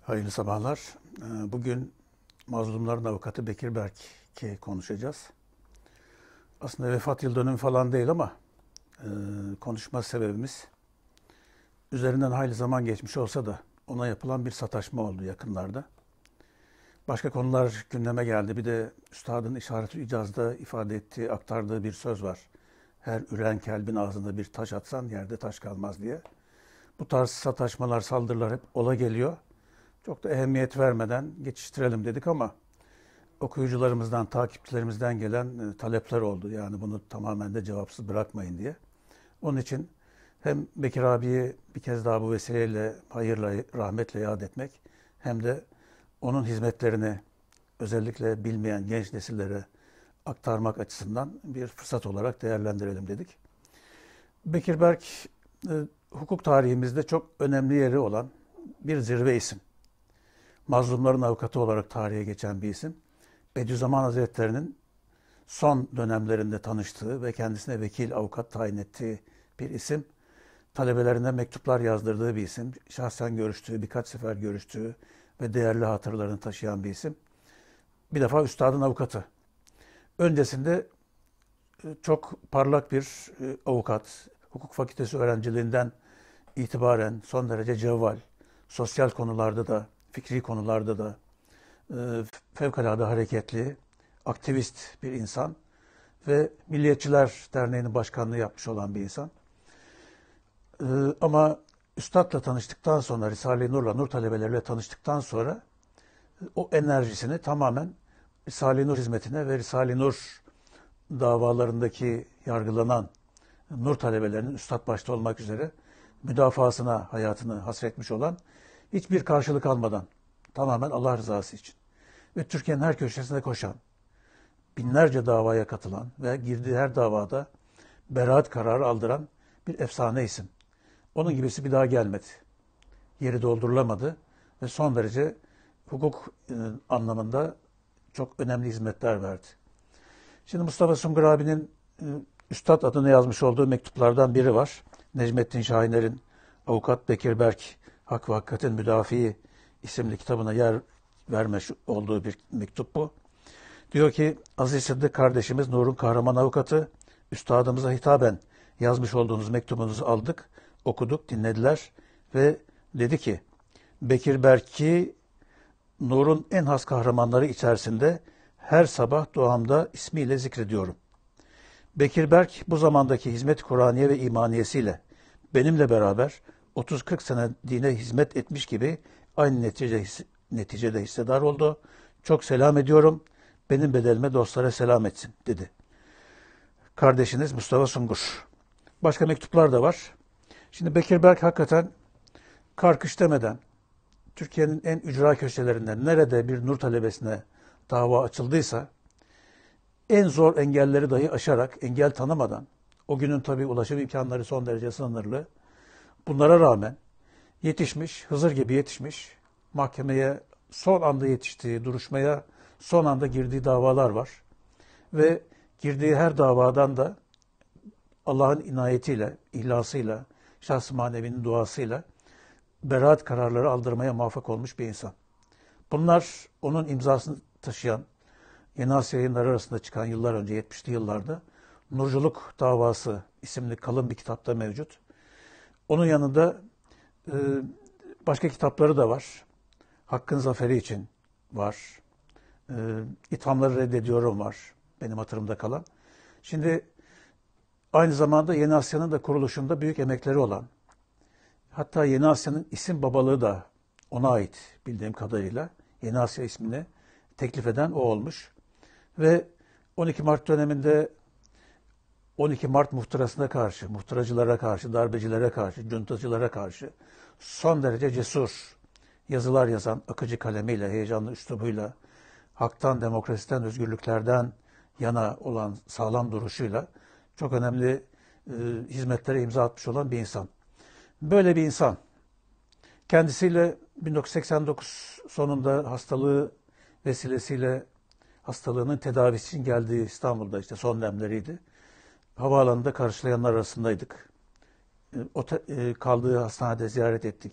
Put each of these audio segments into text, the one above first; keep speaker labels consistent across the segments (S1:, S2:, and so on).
S1: Hayırlı sabahlar. Ee, bugün mazlumların avukatı Bekir Berk'i konuşacağız. Aslında vefat yıl dönümü falan değil ama e, konuşma sebebimiz üzerinden hayli zaman geçmiş olsa da ona yapılan bir sataşma oldu yakınlarda. Başka konular gündeme geldi. Bir de üstadın işareti icazda ifade ettiği, aktardığı bir söz var. Her üren kelbin ağzında bir taş atsan yerde taş kalmaz diye. Bu tarz sataşmalar, saldırılar hep ola geliyor çok da ehemmiyet vermeden geçiştirelim dedik ama okuyucularımızdan, takipçilerimizden gelen e, talepler oldu. Yani bunu tamamen de cevapsız bırakmayın diye. Onun için hem Bekir abiyi bir kez daha bu vesileyle hayırla, rahmetle yad etmek hem de onun hizmetlerini özellikle bilmeyen genç nesillere aktarmak açısından bir fırsat olarak değerlendirelim dedik. Bekir Berk e, hukuk tarihimizde çok önemli yeri olan bir zirve isim mazlumların avukatı olarak tarihe geçen bir isim. Bediüzzaman Hazretleri'nin son dönemlerinde tanıştığı ve kendisine vekil avukat tayin ettiği bir isim. Talebelerine mektuplar yazdırdığı bir isim. Şahsen görüştüğü, birkaç sefer görüştüğü ve değerli hatırlarını taşıyan bir isim. Bir defa üstadın avukatı. Öncesinde e, çok parlak bir e, avukat, hukuk fakültesi öğrenciliğinden itibaren son derece cevval, sosyal konularda da fikri konularda da e, fevkalade hareketli, aktivist bir insan ve Milliyetçiler Derneği'nin başkanlığı yapmış olan bir insan. E, ama Üstad'la tanıştıktan sonra, Risale-i Nur'la, Nur talebeleriyle tanıştıktan sonra e, o enerjisini tamamen Risale-i Nur hizmetine ve Risale-i Nur davalarındaki yargılanan Nur talebelerinin Üstad başta olmak üzere müdafasına hayatını hasretmiş olan Hiçbir karşılık almadan, tamamen Allah rızası için ve Türkiye'nin her köşesinde koşan, binlerce davaya katılan ve girdiği her davada beraat kararı aldıran bir efsane isim. Onun gibisi bir daha gelmedi. Yeri doldurulamadı ve son derece hukuk e, anlamında çok önemli hizmetler verdi. Şimdi Mustafa Sungur abinin e, Üstad adını yazmış olduğu mektuplardan biri var. Necmettin Şahiner'in avukat Bekir Berk Hak ve Hakikatin Müdafi isimli kitabına yer vermiş olduğu bir mektup bu. Diyor ki Aziz Sıddık kardeşimiz Nur'un kahraman avukatı üstadımıza hitaben yazmış olduğunuz mektubunuzu aldık, okuduk, dinlediler ve dedi ki Bekir Berki Nur'un en has kahramanları içerisinde her sabah duamda ismiyle zikrediyorum. Bekir Berk bu zamandaki hizmet Kur'aniye ve imaniyesiyle benimle beraber 30-40 sene dine hizmet etmiş gibi aynı netice neticede hissedar oldu. Çok selam ediyorum. Benim bedelime dostlara selam etsin dedi. Kardeşiniz Mustafa Sungur. Başka mektuplar da var. Şimdi Bekir Berk hakikaten karkış demeden Türkiye'nin en ücra köşelerinden nerede bir nur talebesine dava açıldıysa en zor engelleri dahi aşarak, engel tanımadan, o günün tabii ulaşım imkanları son derece sınırlı, Bunlara rağmen yetişmiş, Hızır gibi yetişmiş, mahkemeye son anda yetiştiği, duruşmaya son anda girdiği davalar var. Ve girdiği her davadan da Allah'ın inayetiyle, ihlasıyla, şahs manevinin duasıyla beraat kararları aldırmaya muvaffak olmuş bir insan. Bunlar onun imzasını taşıyan, Yeni Asya yayınları arasında çıkan yıllar önce 70'li yıllarda Nurculuk Davası isimli kalın bir kitapta mevcut. Onun yanında e, başka kitapları da var. Hakkın Zaferi için var. E, ithamları reddediyorum var. Benim hatırımda kalan. Şimdi aynı zamanda Yeni Asya'nın da kuruluşunda büyük emekleri olan, hatta Yeni Asya'nın isim babalığı da ona ait bildiğim kadarıyla Yeni Asya ismini teklif eden o olmuş. Ve 12 Mart döneminde 12 Mart muhtırasına karşı, muhtıracılara karşı, darbecilere karşı, cuntacılara karşı son derece cesur yazılar yazan akıcı kalemiyle, heyecanlı üslubuyla, haktan, demokrasiden, özgürlüklerden yana olan sağlam duruşuyla çok önemli e, hizmetlere imza atmış olan bir insan. Böyle bir insan. Kendisiyle 1989 sonunda hastalığı vesilesiyle hastalığının tedavisi için geldiği İstanbul'da işte son demleriydi havaalanında karşılayanlar arasındaydık. E, ote, e, kaldığı hastanede ziyaret ettik.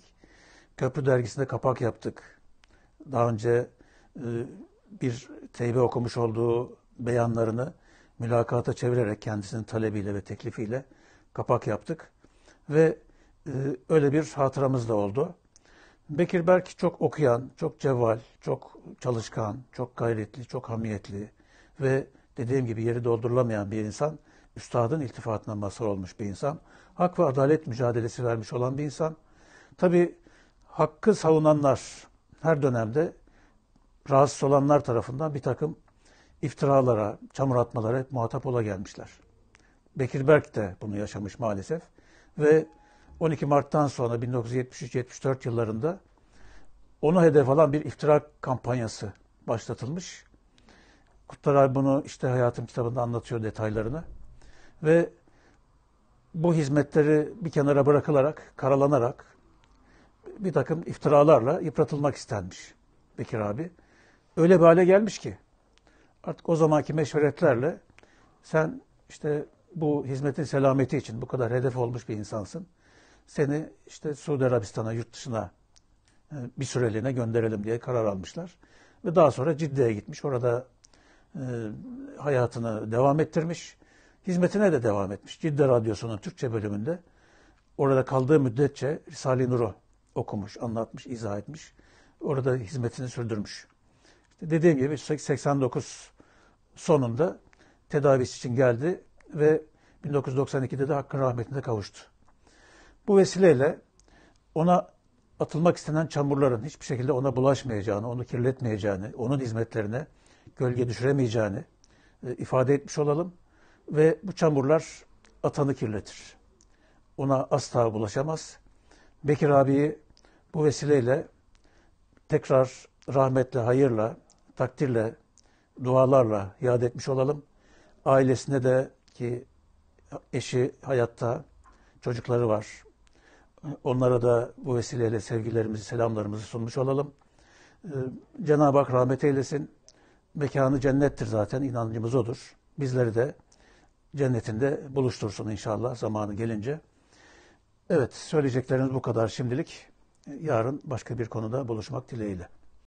S1: Köprü dergisinde kapak yaptık. Daha önce e, bir teybe okumuş olduğu beyanlarını mülakata çevirerek kendisinin talebiyle ve teklifiyle kapak yaptık. Ve öyle bir hatıramız da oldu. Bekir Berk çok okuyan, çok cevval, çok çalışkan, çok gayretli, çok hamiyetli ve dediğim gibi yeri doldurulamayan bir insan üstadın iltifatına mazhar olmuş bir insan. Hak ve adalet mücadelesi vermiş olan bir insan. Tabi hakkı savunanlar her dönemde rahatsız olanlar tarafından bir takım iftiralara, çamur atmalara muhatap ola gelmişler. Bekir Berk de bunu yaşamış maalesef. Ve 12 Mart'tan sonra 1973-74 yıllarında onu hedef alan bir iftira kampanyası başlatılmış. Kutlar bunu işte hayatım kitabında anlatıyor detaylarını. Ve bu hizmetleri bir kenara bırakılarak, karalanarak bir takım iftiralarla yıpratılmak istenmiş Bekir abi. Öyle bir hale gelmiş ki artık o zamanki meşveretlerle sen işte bu hizmetin selameti için bu kadar hedef olmuş bir insansın. Seni işte Suudi Arabistan'a, yurt dışına e, bir süreliğine gönderelim diye karar almışlar. Ve daha sonra Cidde'ye gitmiş. Orada e, hayatını devam ettirmiş hizmetine de devam etmiş. Cidde Radyosu'nun Türkçe bölümünde orada kaldığı müddetçe Risale-i Nur'u okumuş, anlatmış, izah etmiş. Orada hizmetini sürdürmüş. İşte dediğim gibi 89 sonunda tedavisi için geldi ve 1992'de de Hakk'ın rahmetine kavuştu. Bu vesileyle ona atılmak istenen çamurların hiçbir şekilde ona bulaşmayacağını, onu kirletmeyeceğini, onun hizmetlerine gölge düşüremeyeceğini e, ifade etmiş olalım. Ve bu çamurlar atanı kirletir. Ona asla bulaşamaz. Bekir abiyi bu vesileyle tekrar rahmetle, hayırla, takdirle, dualarla yad etmiş olalım. Ailesine de ki eşi hayatta, çocukları var. Onlara da bu vesileyle sevgilerimizi, selamlarımızı sunmuş olalım. Ee, Cenab-ı Hak rahmet eylesin. Mekanı cennettir zaten, inancımız odur. Bizleri de cennetinde buluştursun inşallah zamanı gelince. Evet söyleyeceklerimiz bu kadar şimdilik. E, yarın başka bir konuda buluşmak dileğiyle.